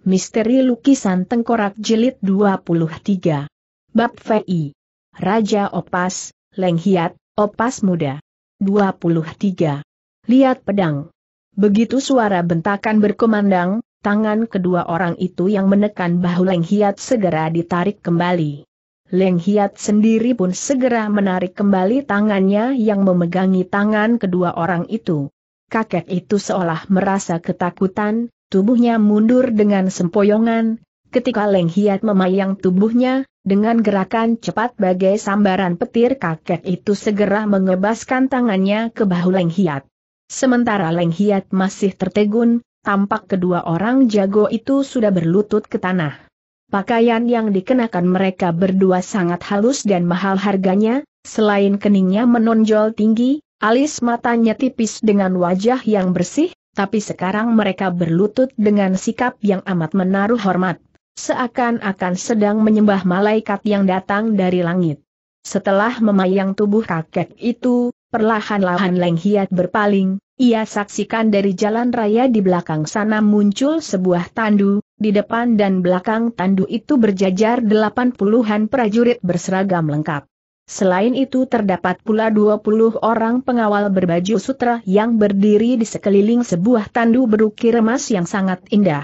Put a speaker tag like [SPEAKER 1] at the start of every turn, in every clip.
[SPEAKER 1] Misteri Lukisan Tengkorak Jilid 23 Bab VI Raja Opas, Lenghiat, Opas Muda 23 Lihat pedang Begitu suara bentakan berkumandang, tangan kedua orang itu yang menekan bahu Lenghiat segera ditarik kembali. Lenghiat sendiri pun segera menarik kembali tangannya yang memegangi tangan kedua orang itu. Kakek itu seolah merasa ketakutan, Tubuhnya mundur dengan sempoyongan, ketika Leng Hiat memayang tubuhnya, dengan gerakan cepat bagai sambaran petir kakek itu segera mengebaskan tangannya ke bahu Leng Hiat. Sementara Leng Hiat masih tertegun, tampak kedua orang jago itu sudah berlutut ke tanah. Pakaian yang dikenakan mereka berdua sangat halus dan mahal harganya, selain keningnya menonjol tinggi, alis matanya tipis dengan wajah yang bersih, tapi sekarang mereka berlutut dengan sikap yang amat menaruh hormat, seakan-akan sedang menyembah malaikat yang datang dari langit. Setelah memayang tubuh kakek itu, perlahan-lahan Leng Hiat berpaling, ia saksikan dari jalan raya di belakang sana muncul sebuah tandu, di depan dan belakang tandu itu berjajar delapan puluhan prajurit berseragam lengkap. Selain itu terdapat pula 20 orang pengawal berbaju sutra yang berdiri di sekeliling sebuah tandu berukir emas yang sangat indah.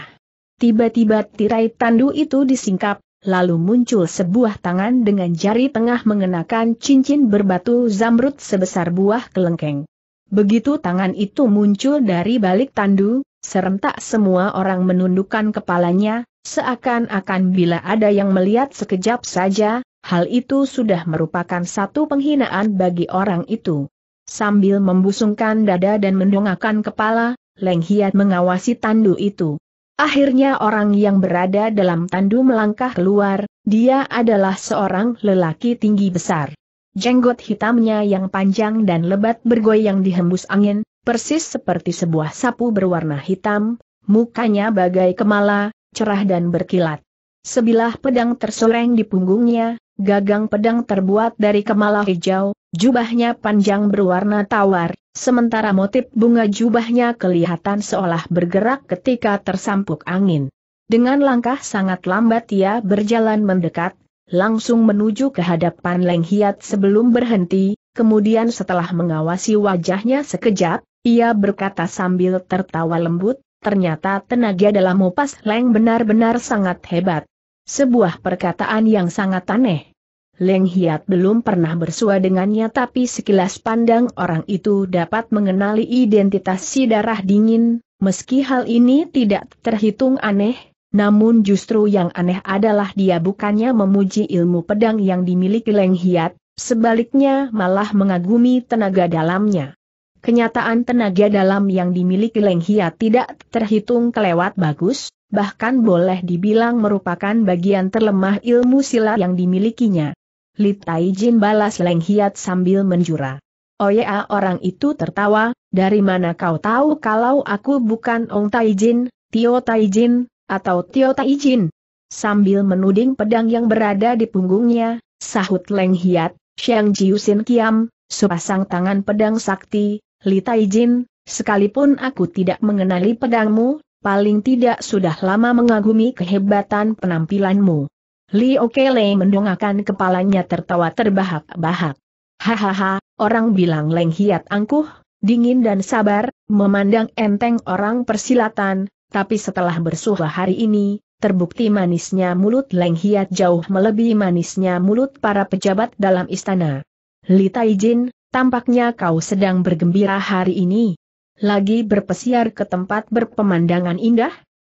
[SPEAKER 1] Tiba-tiba tirai tandu itu disingkap, lalu muncul sebuah tangan dengan jari tengah mengenakan cincin berbatu zamrud sebesar buah kelengkeng. Begitu tangan itu muncul dari balik tandu, serentak semua orang menundukkan kepalanya, seakan-akan bila ada yang melihat sekejap saja, hal itu sudah merupakan satu penghinaan bagi orang itu. Sambil membusungkan dada dan mendongakkan kepala, Leng Hiat mengawasi tandu itu. Akhirnya orang yang berada dalam tandu melangkah keluar, dia adalah seorang lelaki tinggi besar. Jenggot hitamnya yang panjang dan lebat bergoyang dihembus angin, persis seperti sebuah sapu berwarna hitam, mukanya bagai kemala, cerah dan berkilat. Sebilah pedang tersoreng di punggungnya, Gagang pedang terbuat dari kemala hijau, jubahnya panjang berwarna tawar, sementara motif bunga jubahnya kelihatan seolah bergerak ketika tersampuk angin. Dengan langkah sangat lambat ia berjalan mendekat, langsung menuju ke hadapan Leng Hiat sebelum berhenti, kemudian setelah mengawasi wajahnya sekejap, ia berkata sambil tertawa lembut, ternyata tenaga dalam Mopas Leng benar-benar sangat hebat. Sebuah perkataan yang sangat aneh. Leng Hiat belum pernah bersua dengannya tapi sekilas pandang orang itu dapat mengenali identitas si darah dingin, meski hal ini tidak terhitung aneh, namun justru yang aneh adalah dia bukannya memuji ilmu pedang yang dimiliki Leng Hiat, sebaliknya malah mengagumi tenaga dalamnya. Kenyataan tenaga dalam yang dimiliki Leng Hiat tidak terhitung kelewat bagus, bahkan boleh dibilang merupakan bagian terlemah ilmu silat yang dimilikinya. Li Taijin balas Leng Hiat sambil menjura. Oh ya orang itu tertawa, dari mana kau tahu kalau aku bukan Ong Taijin, Tio Taijin, atau Tio Taijin? Sambil menuding pedang yang berada di punggungnya, sahut Leng Hiat, Xiang Jiusin Kiam, sepasang tangan pedang sakti, Li Taijin, sekalipun aku tidak mengenali pedangmu, paling tidak sudah lama mengagumi kehebatan penampilanmu. Li Okele mendongakkan kepalanya tertawa terbahak-bahak. Hahaha, orang bilang leng hiat angkuh, dingin dan sabar, memandang enteng orang persilatan, tapi setelah bersuha hari ini, terbukti manisnya mulut leng hiat jauh melebihi manisnya mulut para pejabat dalam istana. Li Taijin, tampaknya kau sedang bergembira hari ini, lagi berpesiar ke tempat berpemandangan indah?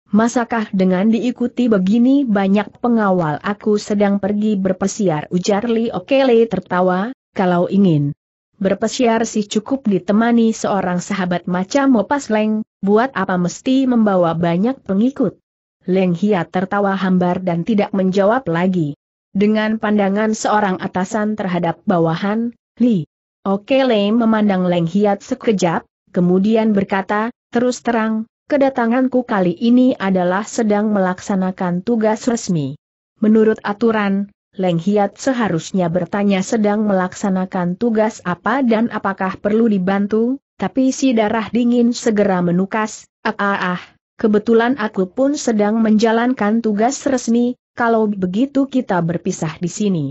[SPEAKER 1] Masakah dengan diikuti begini banyak pengawal aku sedang pergi berpesiar ujar Li Okele tertawa, kalau ingin. Berpesiar sih cukup ditemani seorang sahabat macam Mopas Leng, buat apa mesti membawa banyak pengikut. Leng Hia tertawa hambar dan tidak menjawab lagi. Dengan pandangan seorang atasan terhadap bawahan, Li Okele memandang Leng Hiat sekejap, Kemudian berkata, terus terang, kedatanganku kali ini adalah sedang melaksanakan tugas resmi. Menurut aturan, Leng Hiat seharusnya bertanya sedang melaksanakan tugas apa dan apakah perlu dibantu, tapi si darah dingin segera menukas, ah ah ah, kebetulan aku pun sedang menjalankan tugas resmi, kalau begitu kita berpisah di sini.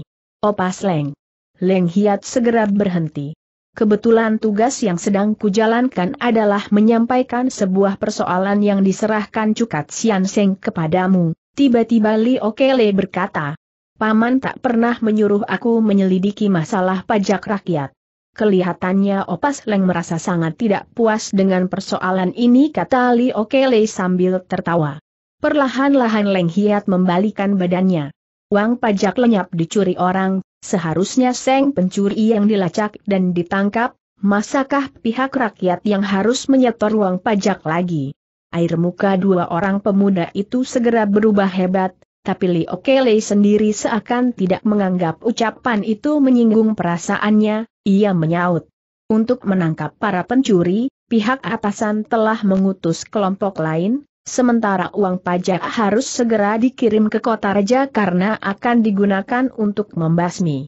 [SPEAKER 1] Opas Leng. Leng Hiat segera berhenti. Kebetulan tugas yang sedang kujalankan adalah menyampaikan sebuah persoalan yang diserahkan Cukat Sian Seng kepadamu. Tiba-tiba Li Okele berkata, Paman tak pernah menyuruh aku menyelidiki masalah pajak rakyat. Kelihatannya Opas Leng merasa sangat tidak puas dengan persoalan ini kata Li Okele sambil tertawa. Perlahan-lahan Leng Hiat membalikan badannya. Uang pajak lenyap dicuri orang, Seharusnya Seng pencuri yang dilacak dan ditangkap, masakah pihak rakyat yang harus menyetor uang pajak lagi? Air muka dua orang pemuda itu segera berubah hebat, tapi Li Okele sendiri seakan tidak menganggap ucapan itu menyinggung perasaannya, ia menyaut. Untuk menangkap para pencuri, pihak atasan telah mengutus kelompok lain, Sementara uang pajak harus segera dikirim ke kota raja karena akan digunakan untuk membasmi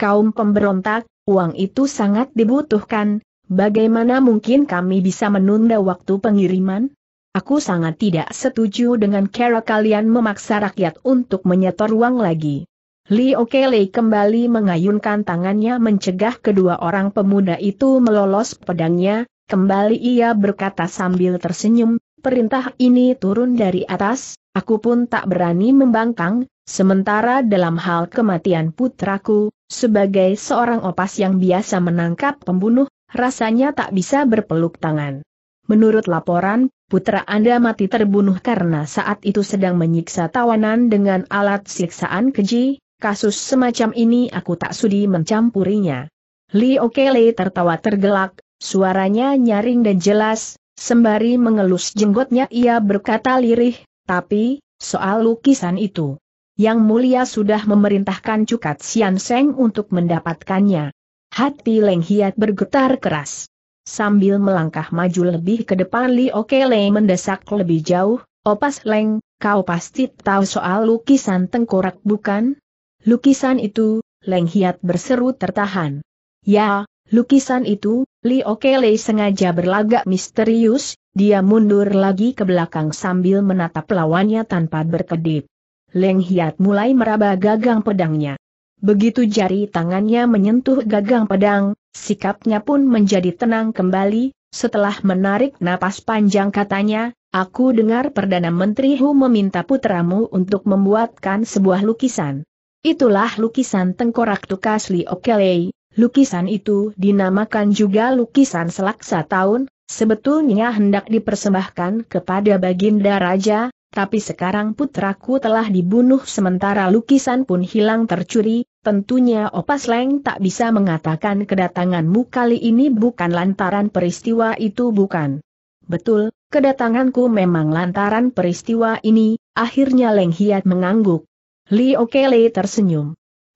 [SPEAKER 1] kaum pemberontak, uang itu sangat dibutuhkan, bagaimana mungkin kami bisa menunda waktu pengiriman? Aku sangat tidak setuju dengan cara kalian memaksa rakyat untuk menyetor uang lagi. Li Okele kembali mengayunkan tangannya mencegah kedua orang pemuda itu melolos pedangnya, kembali ia berkata sambil tersenyum, Perintah ini turun dari atas, aku pun tak berani membangkang, sementara dalam hal kematian putraku, sebagai seorang opas yang biasa menangkap pembunuh, rasanya tak bisa berpeluk tangan. Menurut laporan, putra Anda mati terbunuh karena saat itu sedang menyiksa tawanan dengan alat siksaan keji, kasus semacam ini aku tak sudi mencampurinya. Li Okele tertawa tergelak, suaranya nyaring dan jelas, Sembari mengelus jenggotnya ia berkata lirih, tapi, soal lukisan itu. Yang mulia sudah memerintahkan Cukat Sian Seng untuk mendapatkannya. Hati Leng Hiat bergetar keras. Sambil melangkah maju lebih ke depan Li Oke Leng mendesak lebih jauh, Opas Leng, kau pasti tahu soal lukisan tengkorak bukan? Lukisan itu, Leng Hiat berseru tertahan. Ya, lukisan itu, Li Okele sengaja berlagak misterius, dia mundur lagi ke belakang sambil menatap lawannya tanpa berkedip. Leng Hiat mulai meraba gagang pedangnya. Begitu jari tangannya menyentuh gagang pedang, sikapnya pun menjadi tenang kembali, setelah menarik napas panjang katanya, aku dengar Perdana Menteri Hu meminta putramu untuk membuatkan sebuah lukisan. Itulah lukisan tengkorak tukas Li Okelei, Lukisan itu dinamakan juga lukisan selaksa tahun, sebetulnya hendak dipersembahkan kepada Baginda Raja, tapi sekarang putraku telah dibunuh sementara lukisan pun hilang tercuri, tentunya Opas Leng tak bisa mengatakan kedatanganmu kali ini bukan lantaran peristiwa itu bukan. Betul, kedatanganku memang lantaran peristiwa ini, akhirnya Leng Hiat mengangguk. Li Okele tersenyum.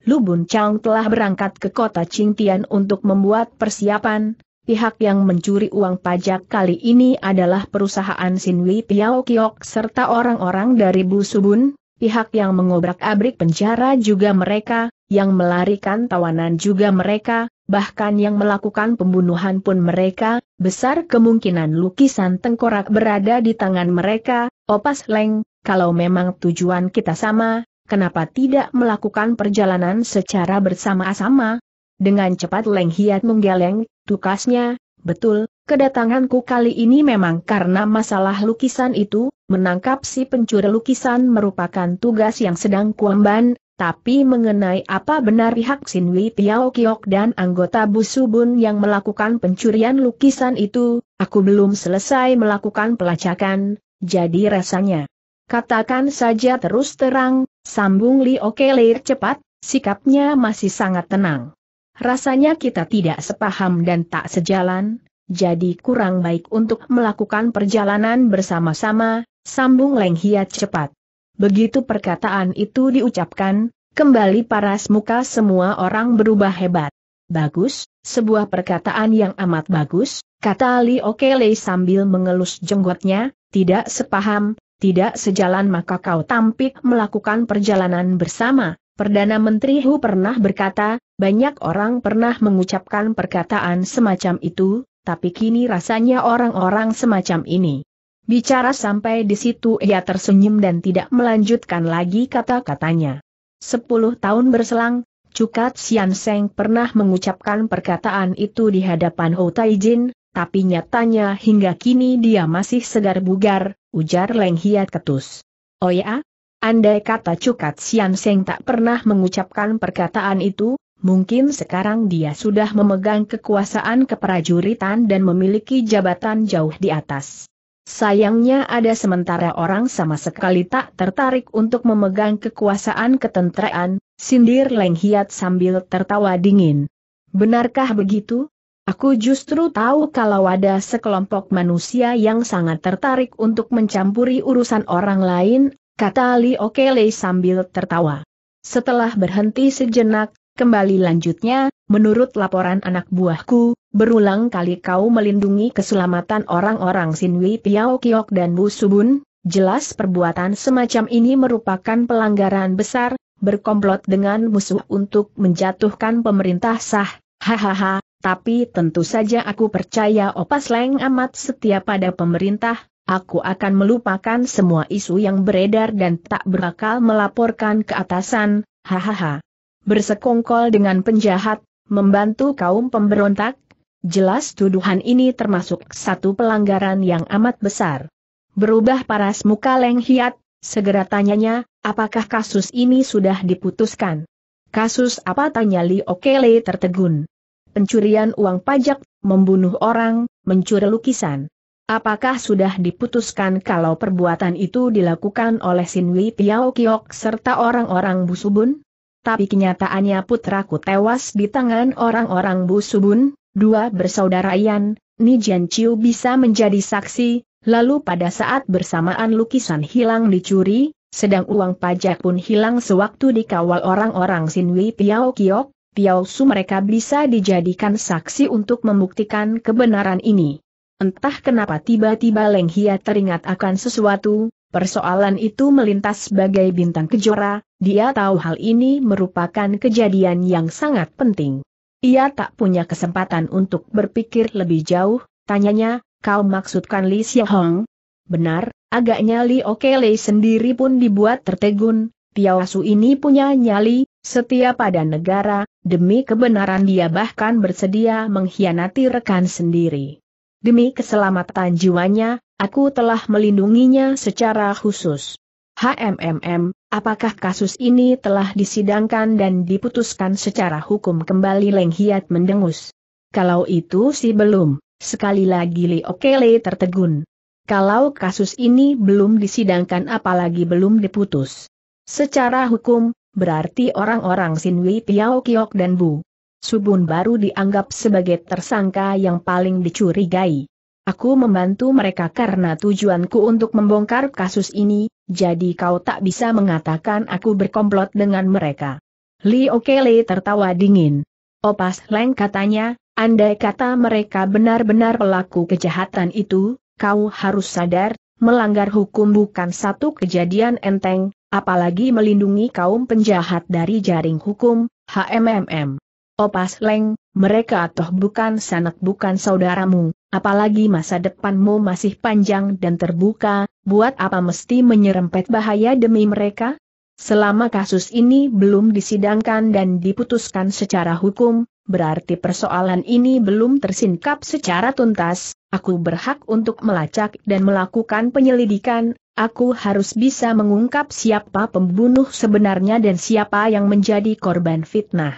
[SPEAKER 1] Lubun Chang telah berangkat ke kota Qingtian untuk membuat persiapan, pihak yang mencuri uang pajak kali ini adalah perusahaan Sinwi Piao Kiok serta orang-orang dari Bu Subun, pihak yang mengobrak-abrik penjara juga mereka, yang melarikan tawanan juga mereka, bahkan yang melakukan pembunuhan pun mereka, besar kemungkinan lukisan tengkorak berada di tangan mereka, opas leng, kalau memang tujuan kita sama, kenapa tidak melakukan perjalanan secara bersama-sama? Dengan cepat Leng Hiat menggeleng, tukasnya, betul, kedatanganku kali ini memang karena masalah lukisan itu, menangkap si pencuri lukisan merupakan tugas yang sedang kuamban. tapi mengenai apa benar pihak Sinwi Piao Kiok dan anggota Busubun yang melakukan pencurian lukisan itu, aku belum selesai melakukan pelacakan, jadi rasanya. Katakan saja terus terang, Sambung Li Oke Leir cepat, sikapnya masih sangat tenang. Rasanya kita tidak sepaham dan tak sejalan, jadi kurang baik untuk melakukan perjalanan bersama-sama, sambung Leng Hiat cepat. Begitu perkataan itu diucapkan, kembali paras muka semua orang berubah hebat. Bagus, sebuah perkataan yang amat bagus, kata Li Okele sambil mengelus jenggotnya, tidak sepaham, tidak sejalan maka kau tampik melakukan perjalanan bersama. Perdana Menteri Hu pernah berkata, banyak orang pernah mengucapkan perkataan semacam itu, tapi kini rasanya orang-orang semacam ini. Bicara sampai di situ ia tersenyum dan tidak melanjutkan lagi kata-katanya. Sepuluh tahun berselang, Cukat Sian Seng pernah mengucapkan perkataan itu di hadapan Ho Taijin, tapi nyatanya hingga kini dia masih segar bugar, ujar Leng Hiat ketus. Oh ya? Andai kata Cukat Sian Seng tak pernah mengucapkan perkataan itu, mungkin sekarang dia sudah memegang kekuasaan keprajuritan dan memiliki jabatan jauh di atas. Sayangnya ada sementara orang sama sekali tak tertarik untuk memegang kekuasaan ketentraan, sindir Leng Hiat sambil tertawa dingin. Benarkah begitu? Aku justru tahu kalau ada sekelompok manusia yang sangat tertarik untuk mencampuri urusan orang lain, kata Li Okele sambil tertawa. Setelah berhenti sejenak, kembali lanjutnya, menurut laporan anak buahku, berulang kali kau melindungi keselamatan orang-orang Sinwi Piao Kiok dan Bu Subun, jelas perbuatan semacam ini merupakan pelanggaran besar, berkomplot dengan musuh untuk menjatuhkan pemerintah sah, hahaha, tapi tentu saja aku percaya Opas Leng amat setia pada pemerintah, aku akan melupakan semua isu yang beredar dan tak berakal melaporkan ke atasan, hahaha. Bersekongkol dengan penjahat, membantu kaum pemberontak, jelas tuduhan ini termasuk satu pelanggaran yang amat besar. Berubah paras muka Leng Hiat, segera tanyanya, apakah kasus ini sudah diputuskan? Kasus apa tanya Li Okele tertegun pencurian uang pajak, membunuh orang, mencuri lukisan. Apakah sudah diputuskan kalau perbuatan itu dilakukan oleh Sinwi Piao Kiok serta orang-orang Busubun? Tapi kenyataannya putraku tewas di tangan orang-orang Busubun, dua bersaudara Yan, Nijian Chiu bisa menjadi saksi, lalu pada saat bersamaan lukisan hilang dicuri, sedang uang pajak pun hilang sewaktu dikawal orang-orang Sinwi Piao Kiok, Piausu mereka bisa dijadikan saksi untuk membuktikan kebenaran ini. Entah kenapa tiba-tiba Leng Hia teringat akan sesuatu, persoalan itu melintas sebagai bintang kejora, dia tahu hal ini merupakan kejadian yang sangat penting. Ia tak punya kesempatan untuk berpikir lebih jauh, tanyanya, kau maksudkan Li Xiaohong? Benar, agaknya Li Okelei sendiri pun dibuat tertegun, Piawasu ini punya nyali, setia pada negara, demi kebenaran dia bahkan bersedia mengkhianati rekan sendiri. Demi keselamatan jiwanya, aku telah melindunginya secara khusus. HMMM, apakah kasus ini telah disidangkan dan diputuskan secara hukum kembali Leng Hiat mendengus? Kalau itu sih belum, sekali lagi Li Okele tertegun. Kalau kasus ini belum disidangkan apalagi belum diputus. Secara hukum, berarti orang-orang Sinwi Piao Kiok dan Bu Subun baru dianggap sebagai tersangka yang paling dicurigai. Aku membantu mereka karena tujuanku untuk membongkar kasus ini, jadi kau tak bisa mengatakan aku berkomplot dengan mereka. Li Okele tertawa dingin. Opas Leng katanya, andai kata mereka benar-benar pelaku kejahatan itu, kau harus sadar, melanggar hukum bukan satu kejadian enteng, Apalagi melindungi kaum penjahat dari jaring hukum, HMMM. Opas oh Leng, mereka toh bukan sanak bukan saudaramu, apalagi masa depanmu masih panjang dan terbuka, buat apa mesti menyerempet bahaya demi mereka? Selama kasus ini belum disidangkan dan diputuskan secara hukum, berarti persoalan ini belum tersingkap secara tuntas, aku berhak untuk melacak dan melakukan penyelidikan, aku harus bisa mengungkap siapa pembunuh sebenarnya dan siapa yang menjadi korban fitnah.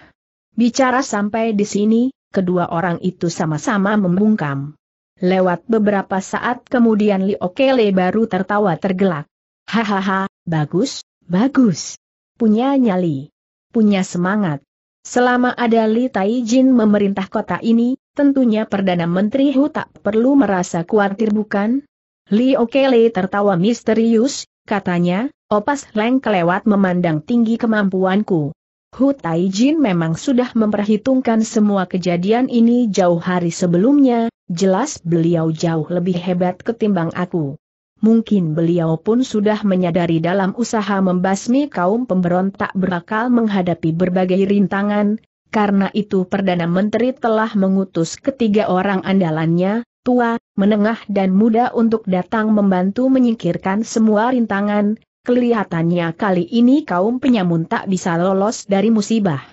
[SPEAKER 1] Bicara sampai di sini, kedua orang itu sama-sama membungkam. Lewat beberapa saat kemudian Li Liokele baru tertawa tergelak. Hahaha, bagus, Bagus. Punya nyali. Punya semangat. Selama ada Li Taijin memerintah kota ini, tentunya Perdana Menteri Hu tak perlu merasa khawatir bukan? Li Okele tertawa misterius, katanya, opas Leng kelewat memandang tinggi kemampuanku. Hu Taijin memang sudah memperhitungkan semua kejadian ini jauh hari sebelumnya, jelas beliau jauh lebih hebat ketimbang aku. Mungkin beliau pun sudah menyadari dalam usaha membasmi kaum pemberontak berakal menghadapi berbagai rintangan, karena itu Perdana Menteri telah mengutus ketiga orang andalannya, tua, menengah dan muda untuk datang membantu menyingkirkan semua rintangan, kelihatannya kali ini kaum penyamun tak bisa lolos dari musibah.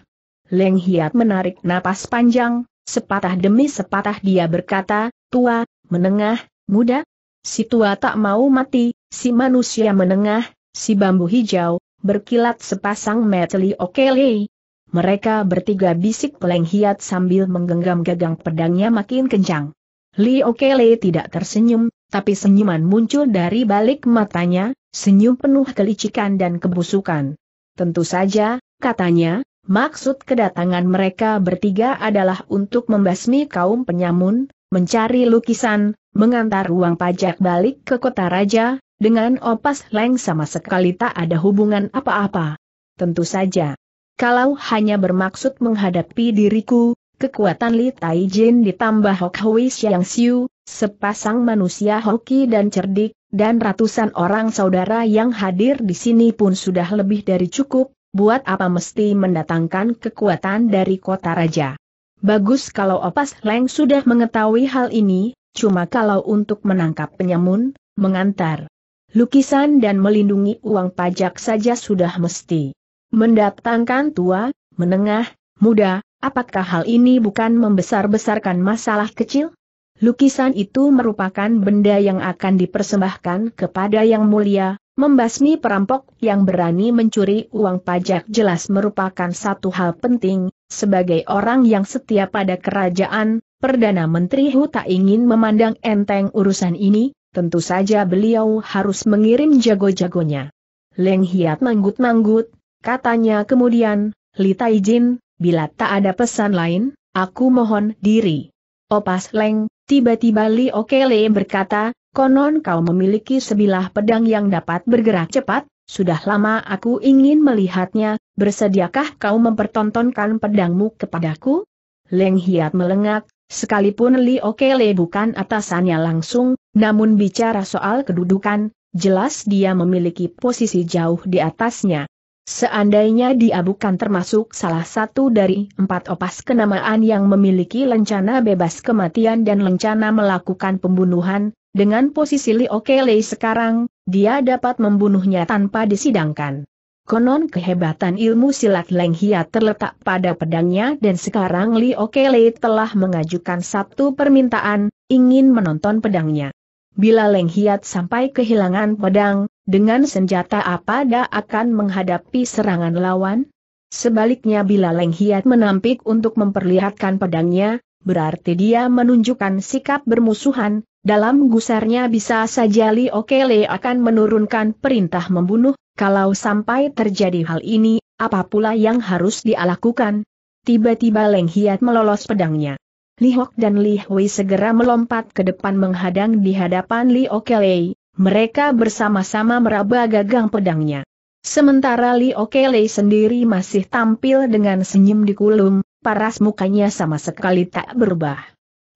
[SPEAKER 1] Leng Hiat menarik napas panjang, sepatah demi sepatah dia berkata, tua, menengah, muda, si tua tak mau mati, si manusia menengah, si bambu hijau, berkilat sepasang meteli okelei. Mereka bertiga bisik peleng hiat sambil menggenggam gagang pedangnya makin kencang. Li Okele tidak tersenyum, tapi senyuman muncul dari balik matanya, senyum penuh kelicikan dan kebusukan. Tentu saja, katanya, maksud kedatangan mereka bertiga adalah untuk membasmi kaum penyamun, mencari lukisan, mengantar uang pajak balik ke kota raja, dengan opas leng sama sekali tak ada hubungan apa-apa. Tentu saja. Kalau hanya bermaksud menghadapi diriku, kekuatan Li Jin ditambah Hok Hui Xiang Xiu, sepasang manusia hoki dan cerdik, dan ratusan orang saudara yang hadir di sini pun sudah lebih dari cukup, buat apa mesti mendatangkan kekuatan dari kota raja. Bagus kalau Opas Leng sudah mengetahui hal ini, cuma kalau untuk menangkap penyamun, mengantar lukisan dan melindungi uang pajak saja sudah mesti mendatangkan tua, menengah, muda, apakah hal ini bukan membesar-besarkan masalah kecil? Lukisan itu merupakan benda yang akan dipersembahkan kepada yang mulia, membasmi perampok yang berani mencuri uang pajak jelas merupakan satu hal penting, sebagai orang yang setia pada kerajaan, Perdana Menteri Hu tak ingin memandang enteng urusan ini, tentu saja beliau harus mengirim jago-jagonya. Leng Hiat manggut-manggut, katanya kemudian, Li Taijin, bila tak ada pesan lain, aku mohon diri. Opas Leng, tiba-tiba Li Okele berkata, konon kau memiliki sebilah pedang yang dapat bergerak cepat, sudah lama aku ingin melihatnya, bersediakah kau mempertontonkan pedangmu kepadaku? Leng Hiat melengak, sekalipun Li Okele bukan atasannya langsung, namun bicara soal kedudukan, jelas dia memiliki posisi jauh di atasnya. Seandainya dia bukan termasuk salah satu dari empat opas kenamaan yang memiliki lencana bebas kematian dan lencana melakukan pembunuhan, dengan posisi Li Okele sekarang, dia dapat membunuhnya tanpa disidangkan. Konon kehebatan ilmu silat Leng Hia terletak pada pedangnya dan sekarang Li Okele telah mengajukan satu permintaan, ingin menonton pedangnya. Bila Leng Hiat sampai kehilangan pedang, dengan senjata apa dia akan menghadapi serangan lawan? Sebaliknya bila Leng Hiat menampik untuk memperlihatkan pedangnya, berarti dia menunjukkan sikap bermusuhan, dalam gusarnya bisa saja Li Okele akan menurunkan perintah membunuh, kalau sampai terjadi hal ini, apa pula yang harus dialakukan? Tiba-tiba Leng Hiat melolos pedangnya. Li Hok dan Li Hui segera melompat ke depan menghadang di hadapan Li Okelei. Mereka bersama-sama meraba gagang pedangnya. Sementara Li Okelei sendiri masih tampil dengan senyum di kulum, paras mukanya sama sekali tak berubah.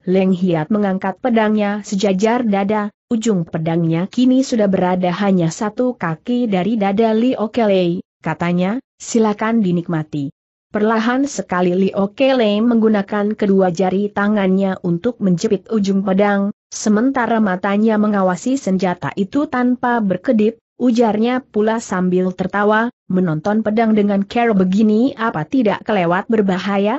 [SPEAKER 1] Leng Hiat mengangkat pedangnya sejajar dada, ujung pedangnya kini sudah berada hanya satu kaki dari dada Li Okelei, katanya, silakan dinikmati. Perlahan sekali Li Okelei menggunakan kedua jari tangannya untuk menjepit ujung pedang, sementara matanya mengawasi senjata itu tanpa berkedip, ujarnya pula sambil tertawa, menonton pedang dengan care begini apa tidak kelewat berbahaya?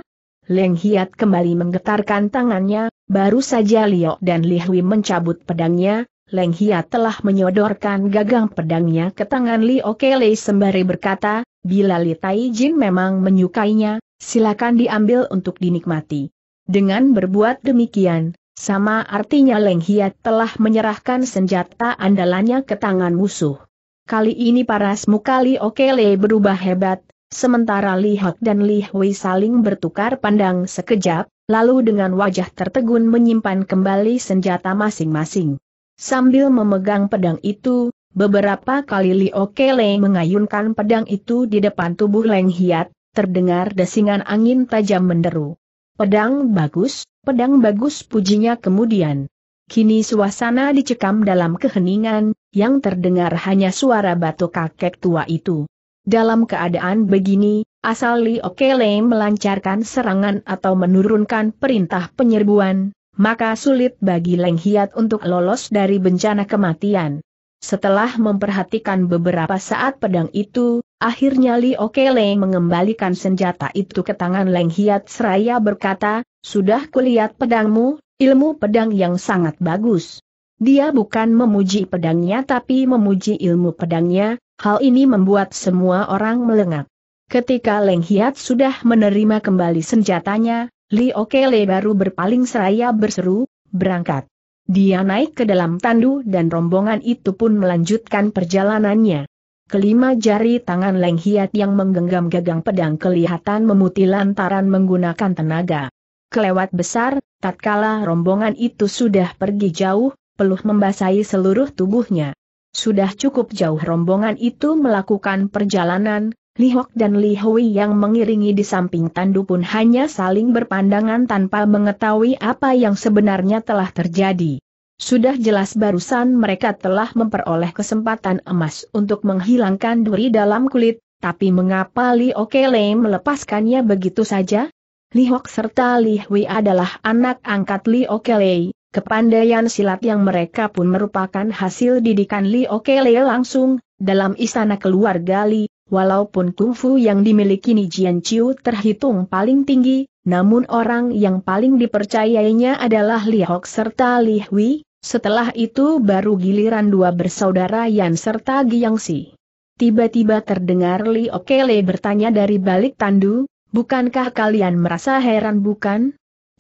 [SPEAKER 1] Leng Hiat kembali menggetarkan tangannya, baru saja Liok dan Li Hui mencabut pedangnya, Leng Hiat telah menyodorkan gagang pedangnya ke tangan Li Okele sembari berkata, bila Li Tai Jin memang menyukainya, silakan diambil untuk dinikmati. Dengan berbuat demikian, sama artinya Leng Hiat telah menyerahkan senjata andalannya ke tangan musuh. Kali ini paras muka Li Okele berubah hebat, Sementara Li Hak dan Li Hui saling bertukar pandang sekejap, lalu dengan wajah tertegun menyimpan kembali senjata masing-masing. Sambil memegang pedang itu, beberapa kali Li Okele mengayunkan pedang itu di depan tubuh Leng Hiat, terdengar desingan angin tajam menderu. Pedang bagus, pedang bagus pujinya kemudian. Kini suasana dicekam dalam keheningan, yang terdengar hanya suara batu kakek tua itu. Dalam keadaan begini, asal Li Okele melancarkan serangan atau menurunkan perintah penyerbuan, maka sulit bagi Leng Hiat untuk lolos dari bencana kematian. Setelah memperhatikan beberapa saat pedang itu, akhirnya Li Okele mengembalikan senjata itu ke tangan Leng Hiat seraya berkata, Sudah kulihat pedangmu, ilmu pedang yang sangat bagus. Dia bukan memuji pedangnya tapi memuji ilmu pedangnya, Hal ini membuat semua orang melengak. Ketika Leng Hiat sudah menerima kembali senjatanya, Li Okele baru berpaling seraya berseru, berangkat. Dia naik ke dalam tandu dan rombongan itu pun melanjutkan perjalanannya. Kelima jari tangan Leng Hiat yang menggenggam gagang pedang kelihatan memutih lantaran menggunakan tenaga. Kelewat besar, tatkala rombongan itu sudah pergi jauh, peluh membasahi seluruh tubuhnya. Sudah cukup jauh rombongan itu melakukan perjalanan, Hok dan Hui yang mengiringi di samping Tandu pun hanya saling berpandangan tanpa mengetahui apa yang sebenarnya telah terjadi. Sudah jelas barusan mereka telah memperoleh kesempatan emas untuk menghilangkan duri dalam kulit, tapi mengapa Li Okele melepaskannya begitu saja? Li Hok serta Li Hui adalah anak angkat Li Okele, Kepandaian silat yang mereka pun merupakan hasil didikan Li Okele langsung, dalam istana keluarga Li, walaupun kungfu yang dimiliki Nijian Chiu terhitung paling tinggi, namun orang yang paling dipercayainya adalah Li Hok serta Li Hui, setelah itu baru giliran dua bersaudara Yan serta Giang Si. Tiba-tiba terdengar Li Okele bertanya dari balik tandu, bukankah kalian merasa heran bukan?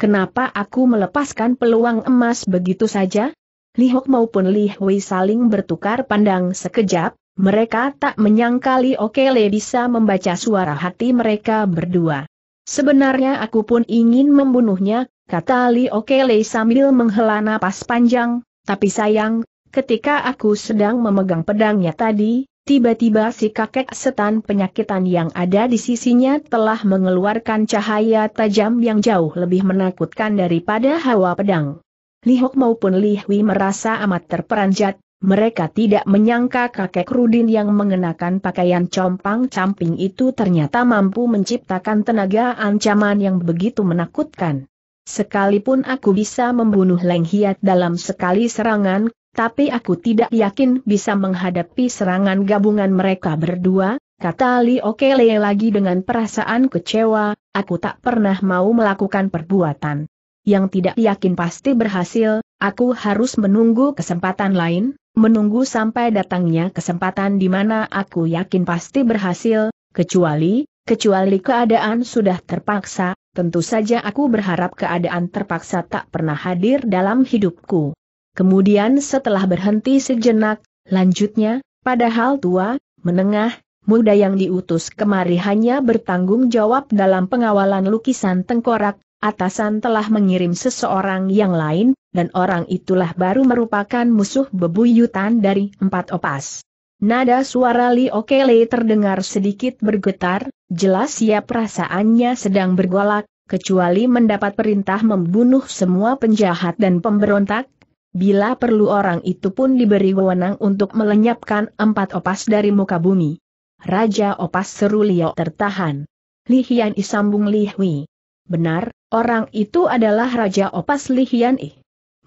[SPEAKER 1] Kenapa aku melepaskan peluang emas begitu saja? Li Hok maupun Li Hui saling bertukar pandang sekejap, mereka tak menyangka Li Okele bisa membaca suara hati mereka berdua. Sebenarnya aku pun ingin membunuhnya, kata Li Okele sambil menghela napas panjang, tapi sayang, ketika aku sedang memegang pedangnya tadi, Tiba-tiba si kakek setan penyakitan yang ada di sisinya telah mengeluarkan cahaya tajam yang jauh lebih menakutkan daripada hawa pedang. Li Hok maupun Li Hui merasa amat terperanjat, mereka tidak menyangka kakek Rudin yang mengenakan pakaian compang-camping itu ternyata mampu menciptakan tenaga ancaman yang begitu menakutkan. Sekalipun aku bisa membunuh Leng Hiat dalam sekali serangan, tapi aku tidak yakin bisa menghadapi serangan gabungan mereka berdua, kata Li Okele lagi dengan perasaan kecewa, aku tak pernah mau melakukan perbuatan. Yang tidak yakin pasti berhasil, aku harus menunggu kesempatan lain, menunggu sampai datangnya kesempatan di mana aku yakin pasti berhasil, kecuali, kecuali keadaan sudah terpaksa, tentu saja aku berharap keadaan terpaksa tak pernah hadir dalam hidupku. Kemudian setelah berhenti sejenak, lanjutnya, padahal tua, menengah, muda yang diutus kemari hanya bertanggung jawab dalam pengawalan lukisan tengkorak, atasan telah mengirim seseorang yang lain, dan orang itulah baru merupakan musuh bebuyutan dari empat opas. Nada suara Li Okele terdengar sedikit bergetar, jelas ya perasaannya sedang bergolak, kecuali mendapat perintah membunuh semua penjahat dan pemberontak, bila perlu orang itu pun diberi wewenang untuk melenyapkan empat opas dari muka bumi. Raja opas seru Liok tertahan. Li hian isambung sambung hui. Benar, orang itu adalah Raja Opas li hian I.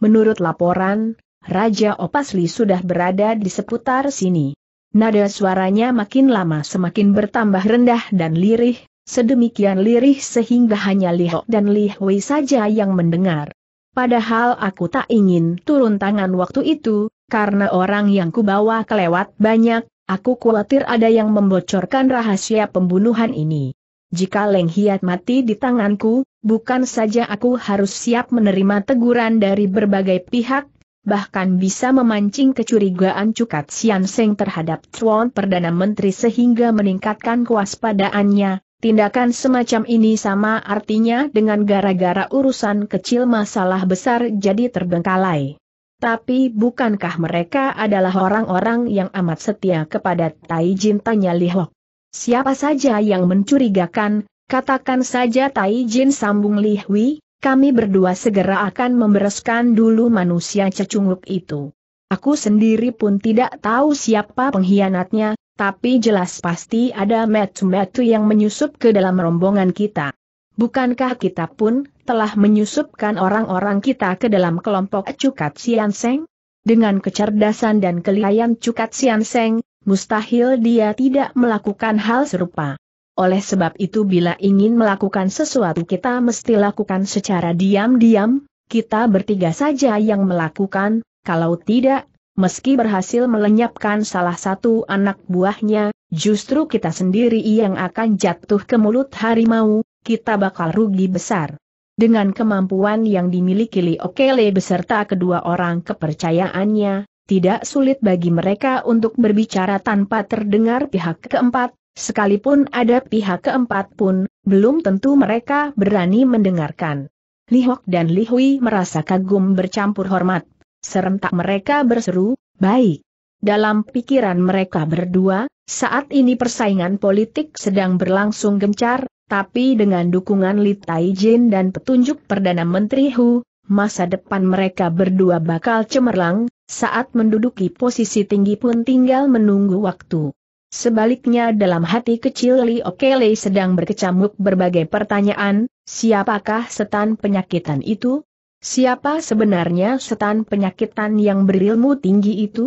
[SPEAKER 1] Menurut laporan, Raja Opas Li sudah berada di seputar sini. Nada suaranya makin lama semakin bertambah rendah dan lirih, sedemikian lirih sehingga hanya Ho dan li hui saja yang mendengar. Padahal aku tak ingin turun tangan waktu itu, karena orang yang kubawa kelewat banyak, aku khawatir ada yang membocorkan rahasia pembunuhan ini. Jika Leng Hiat mati di tanganku, bukan saja aku harus siap menerima teguran dari berbagai pihak, bahkan bisa memancing kecurigaan Cukat Sian Seng terhadap Chuan Perdana Menteri sehingga meningkatkan kewaspadaannya, Tindakan semacam ini sama artinya dengan gara-gara urusan kecil masalah besar jadi terbengkalai. Tapi bukankah mereka adalah orang-orang yang amat setia kepada Tai Jin tanya Lihok. Siapa saja yang mencurigakan, katakan saja Tai Jin sambung Hui. kami berdua segera akan membereskan dulu manusia cecunguk itu. Aku sendiri pun tidak tahu siapa pengkhianatnya tapi jelas pasti ada metu-metu yang menyusup ke dalam rombongan kita. Bukankah kita pun telah menyusupkan orang-orang kita ke dalam kelompok Cukat Sianseng? Dengan kecerdasan dan kelihayan Cukat Sianseng, mustahil dia tidak melakukan hal serupa. Oleh sebab itu bila ingin melakukan sesuatu kita mesti lakukan secara diam-diam, kita bertiga saja yang melakukan, kalau tidak, meski berhasil melenyapkan salah satu anak buahnya, justru kita sendiri yang akan jatuh ke mulut harimau, kita bakal rugi besar. Dengan kemampuan yang dimiliki Leo beserta kedua orang kepercayaannya, tidak sulit bagi mereka untuk berbicara tanpa terdengar pihak keempat, sekalipun ada pihak keempat pun, belum tentu mereka berani mendengarkan. Lihok dan Lihui merasa kagum bercampur hormat. Serentak mereka berseru, baik. Dalam pikiran mereka berdua, saat ini persaingan politik sedang berlangsung gencar, tapi dengan dukungan Li Taijin dan petunjuk Perdana Menteri Hu, masa depan mereka berdua bakal cemerlang, saat menduduki posisi tinggi pun tinggal menunggu waktu. Sebaliknya dalam hati kecil Li Okele sedang berkecamuk berbagai pertanyaan, siapakah setan penyakitan itu, Siapa sebenarnya setan penyakitan yang berilmu tinggi itu?